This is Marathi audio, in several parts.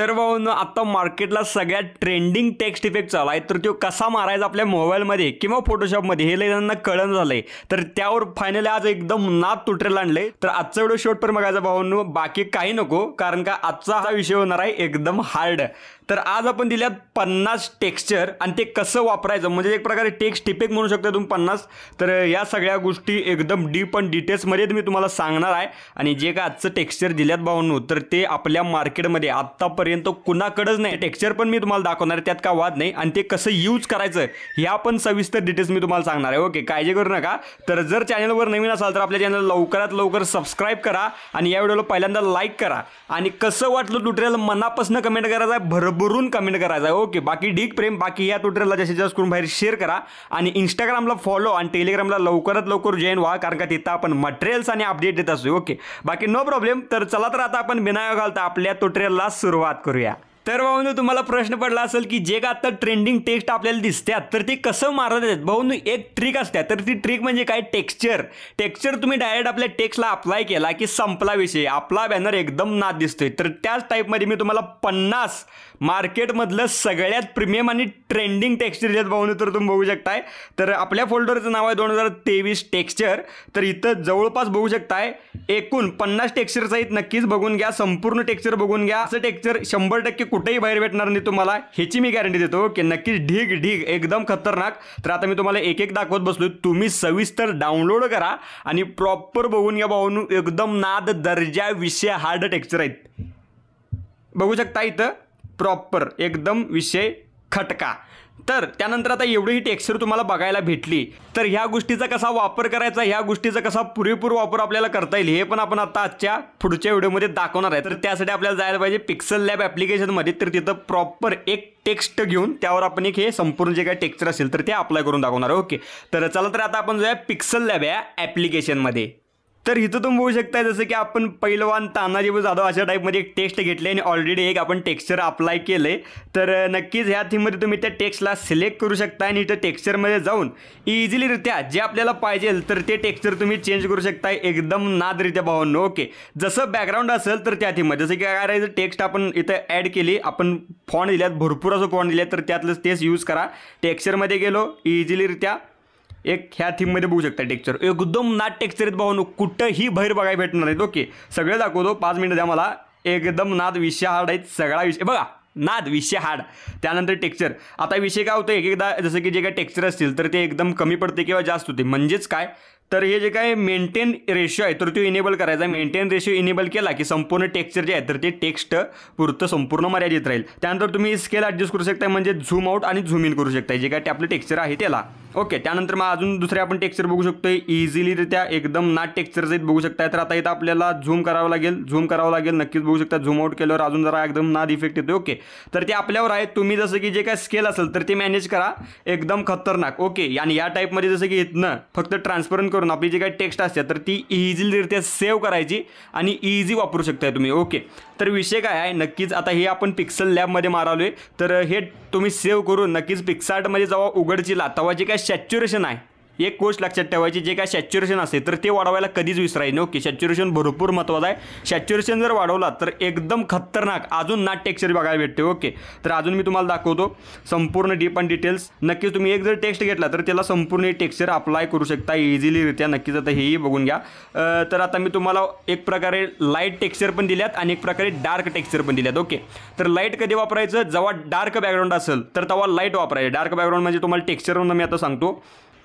तर भाऊनो आता मार्केटला सगळ्यात ट्रेंडिंग टेक्स्ट इफेक्ट चालू आहे तर तो कसा मारायचा आपल्या मोबाईलमध्ये किंवा फोटोशॉपमध्ये हे लेखांना कळण झालंय तर त्यावर फायनली आज एकदम नाद तुटेल आणलंय तर आजचा व्हिडिओ शॉर्ट पण बघायचा भाऊंनो बाकी काही नको कारण का आजचा हा विषय होणार आहे एकदम हार्ड तर आज आपण दिल्यात पन्नास टेक्स्चर आणि ते कसं वापरायचं म्हणजे एक प्रकारे टेक्स्ट इफेक्ट म्हणू शकता तुम्ही पन्नास तर या सगळ्या गोष्टी एकदम डीप आणि डिटेल्समध्ये मी तुम्हाला सांगणार आहे आणि जे काय आजचं टेक्स्चर दिल्यात भाऊंनो तर ते आपल्या मार्केटमध्ये आत्तापर्यंत तो कुणाकडंच नाही टेक्स्चर पण मी तुम्हाला दाखवणार आहे त्यात का वाद नाही आणि ते कसं यूज करायचं ह्या पण सविस्तर डिटेल्स मी तुम्हाला सांगणार आहे ओके काळजी करू नका तर जर चॅनलवर नवीन असाल तर आपल्या चॅनल लवकरात लवकर सबस्क्राईब करा आणि या व्हिडिओला पहिल्यांदा लाईक करा आणि कसं वाटलं ट्युटोरियल मनापासून कमेंट करायचं आहे भरभरून कमेंट करायचं आहे ओके बाकी डीक प्रेम बाकी या ट्युटोरियलला जास्तीत जास्त करून बाहेर शेअर करा आणि इंस्टाग्रामला फॉलो आणि टेलिग्रामला लवकरात लवकर जॉईन व्हा कारण का तिथं आपण मटेरियल्स आणि अपडेट देत असू ओके बाकी नो प्रॉब्लेम तर चला तर आता आपण बिना घालता आपल्या ट्युटोरियलला सुरुवात बात करूया तर भाऊनो तुम्हाला प्रश्न पडला असेल की जे का आता ट्रेंडिंग टेक्स्ट आपल्याला दिसतात तर ते कसं मारत आहेत भाऊनो एक ट्रिक असते तर ती ट्रिक म्हणजे काय टेक्स्चर टेक्स्चर तुम्ही डायरेक्ट आपल्या टेक्स्टला अप्लाय केला की संपला विषय आपला बॅनर एकदम नाद दिसतोय तर त्याच टाईपमध्ये मी तुम्हाला पन्नास मार्केटमधलं सगळ्यात प्रीमियम आणि ट्रेंडिंग टेक्स्चर दिलेत भाऊनो तर तुम्ही बघू शकताय तर आपल्या फोल्डरचं नाव आहे दोन हजार तेवीस टेक्स्चर तर इथं जवळपास बघू शकताय एकूण पन्नास टेक्स्चरचा नक्कीच बघून घ्या संपूर्ण टेक्स्चर बघून घ्या असं टेक्स्चर शंभर टक्के कुठेही बाहेर भेटणार नाही तुम्हाला ह्याची मी गॅरंटी देतो की नक्कीच ढीग ढीग एकदम खतरनाक तर आता मी तुम्हाला एक एक दाखवत बसलो तुम्ही सविस्तर डाउनलोड करा आणि प्रॉपर बघून या भाऊन एकदम नाद दर्जा विषय हार्ड टेक्चर आहेत बघू शकता इथं प्रॉपर एकदम विषय खटका तर त्यानंतर आता एवढीही टेक्स्चर तुम्हाला बघायला भेटली तर ह्या गोष्टीचा कसा वापर करायचा ह्या गोष्टीचा कसा पुरेपूर वापर आपल्याला करता येईल हे पण आपण आता आजच्या पुढच्या व्हिडिओमध्ये दाखवणार आहे तर त्यासाठी आपल्याला जायला पाहिजे पिक्सल लॅब ॲप्लिकेशनमध्ये तर तिथं प्रॉपर एक टेक्स्ट घेऊन त्यावर आपण एक हे संपूर्ण जे काही टेक्स्चर असेल तर ते अप्लाय करून दाखवणार ओके तर चला तर आता आपण जाऊया पिक्सल लॅब या ॲप्लिकेशनमध्ये तर इथं तुम्ही बघू शकता जसं की आपण पैलवान तानाजीबू जाधव अशा टाईपमध्ये एक टेक्स्ट घेतले आणि ऑलरेडी एक आपण टेक्स्चर अप्लाय केले तर नक्कीच ह्या थीममध्ये तुम्ही त्या टेक्स्टला सिलेक्ट करू शकता आणि इथं टेक्स्चरमध्ये जाऊन इझिलीरित्या जे आपल्याला पाहिजेल तर ते टेक्स्चर तुम्ही चेंज करू शकता एकदम नादरित्या भावांना ओके जसं बॅकग्राऊंड असेल तर त्या थीममध्ये जसं की काय करायचं टेक्स्ट आपण इथं ॲड केली आपण फॉन्ट दिल्यात भरपूर असं फॉन्ट दिल्यात तर त्यातलं तेच यूज करा टेक्स्चरमध्ये गेलो इझिलीरित्या एक ह्या थीममध्ये बघू शकता टेक्चर एकदम नाट टेक्चर आहेत भाऊ कुठंही बाहेर बघायला भेटणार नाहीत ओके सगळे दाखवतो पाच मिनटं द्या मला एकदम नाद विषय हार्ड आहेत सगळा विषय बघा नाद विषय हार्ड त्यानंतर टेक्चर आता विषय काय होतं एक एकदा जसं की जे काय टेक्चर असतील तर ते एकदम कमी पडते किंवा जास्त होते म्हणजेच काय तर हे जे काय मेंटेन रेशो आहे तर तो इनेबल करायचा मेंटेन रेशो इनेबल केला की संपूर्ण टेक्स्चर जे आहे तर ते टेक्स्ट पुरतं संपूर्ण मर्यादित राहील त्यानंतर तुम्ही स्केल ॲडजस्ट करू शकता म्हणजे झूम आउट आणि झूम इन करू शकता जे काय आपलं टेक्स्चर आहे त्याला ओके त्यानंतर मग अजून दुसरे आपण टेक्स्चर बघू शकतो इझिलीरित्या एकदम ना टेक्स्चरच येत बघू शकताय तर आता इथं आपल्याला झूम करावं लागेल झूम करावं लागेल नक्कीच बघू शकता झूम आउट केल्यावर अजून जरा एकदम ना इफेक्ट येतो ओके तर ते आपल्यावर आहे तुम्ही जसं की जे काय स्केल असेल तर ते मॅनेज करा एकदम खतरनाक ओके आणि या टाईपमध्ये जसं की इथनं फक्त ट्रान्सपरंट करून आपली जी काही टेक्स्ट असते तर ती इझिलीरित्या सेव्ह करायची आणि इझी वापरू शकताय तुम्ही ओके तर विषय काय आहे नक्कीच आता हे आपण पिक्सल लॅबमध्ये मारालो आहे तर हे तुम्ही सेव्ह करून नक्कीच पिक्सार्टमध्ये जेव्हा उघडची तेव्हा जे काय saturation I. एक गोष्ट लक्षात ठेवायची जे काय सॅच्युरेशन असते तर ते वाढवायला कधीच विसरायचं ओके सॅच्युरेशन भरपूर महत्त्वाचं आहे सॅच्युरेशन जर वाढवला तर एकदम खतरनाक अजून नाट टेक्स्चर बघायला भेटते ओके तर अजून मी तुम्हाला दाखवतो संपूर्ण डीप अँड डिटेल्स नक्कीच तुम्ही एक जर टेक्स्ट घेतला तर त्याला संपूर्ण टेक्स्चर अप्लाय करू शकता इझिलीरित्या नक्कीच आता हेही बघून घ्या तर आता मी तुम्हाला एक प्रकारे लाईट टेक्स्चर पण दिल्यात आणि एक प्रकारे डार्क टेक्स्चर पण दिल्यात ओके तर लाईट कधी वापरायचं जेव्हा डार्क बॅकग्राऊंड असेल तर तेव्हा लाईट वापरायचं डार्क बॅकग्राऊंड म्हणजे तुम्हाला टेक्स्चर म्हणून मी आता सांगतो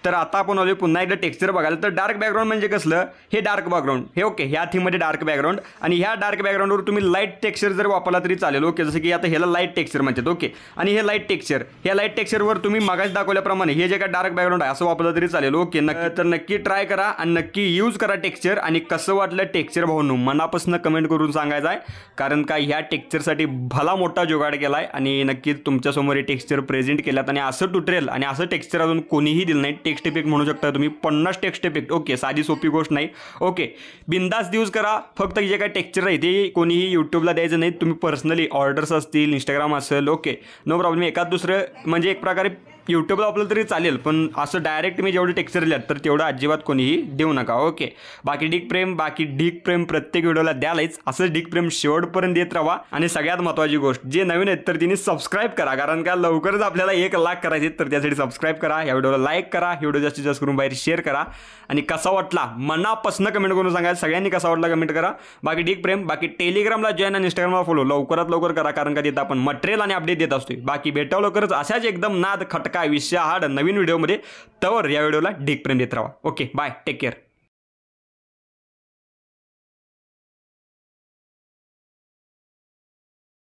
तर आता आपण आलो पुन्हा एकदा टेक्स्चर बघायला तर डार्क बॅकग्राऊंड म्हणजे कसलं हे डार्क बॅकग्राऊंड हे ओके ह्या थीममध्ये डार्क बॅकग्राऊंड आणि ह्या डार्क बॅकग्राऊंडवर तुम्ही लाईट टेक्स्चर जर वापरला तरी चालेल ओके जसं की आता ह्याला लाईट टेक्स्चर म्हणजे ओके आणि हे लाईट टेक्स्चर ह्या लाईट टेक्स्चरवर तुम्ही मागास दाखवल्याप्रमाणे हे जे काय डार्क बॅकग्राऊंड आहे असं वापरलं तरी चालेल ओके नक्की तर नक्की ट्राय करा आणि नक्की यूज करा टेक्स्चर आणि कसं वाटलं टेक्स्चर भाऊनू मनापासून कमेंट करून सांगायचं आहे कारण का ह्या टेक्स्चरसाठी भला मोठा जोगाड केला आहे आणि नक्कीच तुमच्यासमोर हे टेक्स्चर प्रेझेंट केल्यात आणि असं ट्युटोरियल आणि असं टेक्स्चर अजून कोणीही दिलं नाही टेक्स्ट इफेक्ट म्हणू शकता तुम्ही पन्नास टेक्स्ट इफेक्ट ओके साधी सोपी गोष्ट नाही ओके बिंदास यूज करा फक्त जे काही टेक्स्चर आहे ते कोणीही यूट्यूबला द्यायचं नाही तुम्ही पर्सनली ऑर्डर्स असतील इंस्टाग्राम असेल ओके नो प्रॉब्लेम एकाच दुसरं म्हणजे एक प्रकारे यूट्यूबला आपलं तरी चालेल पण असं डायरेक्ट मी जेवढे टेक्स्चर दिल्यात तर तेवढं अजिबात कोणीही देऊ नका ओके बाकी डिक प्रेम बाकी डिक प्रेम प्रत्येक व्हिडिओला द्यालाच असं डिक प्रेम शेवटपर्यंत देत राहा आणि सगळ्यात महत्त्वाची गोष्ट जे नवीन आहेत तर तिने सबस्क्राईब करा कारण का लवकरच आपल्याला एक लाख करायचे तर त्यासाठी सबस्क्राईब करा या व्हिडिओला लाईक करा व्हिडिओ जास्तीत जास्त करून बाहेर शेअर करा आणि कसा वाटला मनापासून कमेंट करून सांगा सगळ्यांनी कसा वाटला कमेंट करा बाकी डिक प्रेम बाकी टेलिग्रामला जॉईन आणि इंस्टाग्रामला फॉलो लवकरात लवकर करा कारण का तिथं आपण मटेरियल आणि अपडेट देत असतो बाकी भेटाव लवकरच अशाच एकदम नाद खटका काय विषय हा नवीन व्हिडिओमध्ये तर या व्हिडिओला ढीक प्रेम देत राहा ओके बाय टेक केअर